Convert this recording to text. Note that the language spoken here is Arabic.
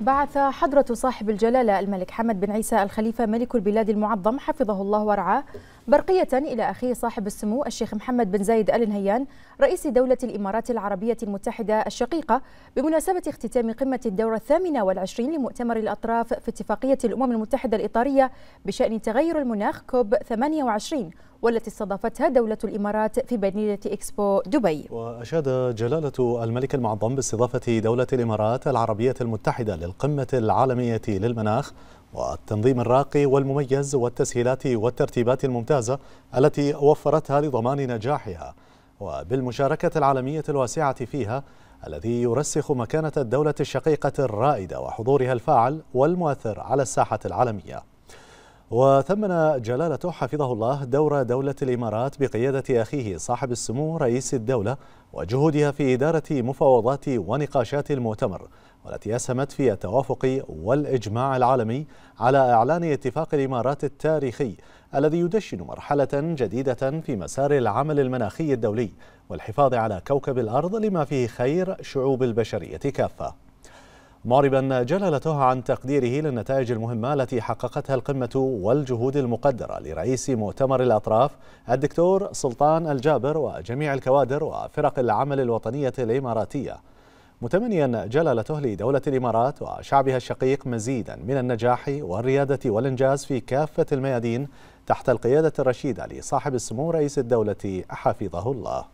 بعث حضرة صاحب الجلالة الملك حمد بن عيسى الخليفة ملك البلاد المعظم حفظه الله ورعاه برقية إلى أخيه صاحب السمو الشيخ محمد بن زايد آل نهيان رئيس دولة الإمارات العربية المتحدة الشقيقة بمناسبة اختتام قمة الدورة الثامنة والعشرين لمؤتمر الأطراف في اتفاقية الأمم المتحدة الإطارية بشأن تغير المناخ كوب 28 والتي استضافتها دولة الإمارات في مدينة إكسبو دبي وأشاد جلالة الملك المعظم باستضافة دولة الإمارات العربية المتحدة للقمة العالمية للمناخ والتنظيم الراقي والمميز والتسهيلات والترتيبات الممتازة التي وفرتها لضمان نجاحها وبالمشاركة العالمية الواسعة فيها الذي يرسخ مكانة الدولة الشقيقة الرائدة وحضورها الفاعل والمؤثر على الساحة العالمية وثمن جلالته حفظه الله دور دولة الإمارات بقيادة أخيه صاحب السمو رئيس الدولة وجهودها في إدارة مفاوضات ونقاشات المؤتمر والتي أسهمت في التوافق والإجماع العالمي على إعلان اتفاق الإمارات التاريخي الذي يدشن مرحلة جديدة في مسار العمل المناخي الدولي والحفاظ على كوكب الأرض لما فيه خير شعوب البشرية كافة معربا جلالته عن تقديره للنتائج المهمة التي حققتها القمة والجهود المقدرة لرئيس مؤتمر الأطراف الدكتور سلطان الجابر وجميع الكوادر وفرق العمل الوطنية الإماراتية متمنيا جلالته لدولة الإمارات وشعبها الشقيق مزيدا من النجاح والريادة والإنجاز في كافة الميادين تحت القيادة الرشيدة لصاحب السمو رئيس الدولة حفظه الله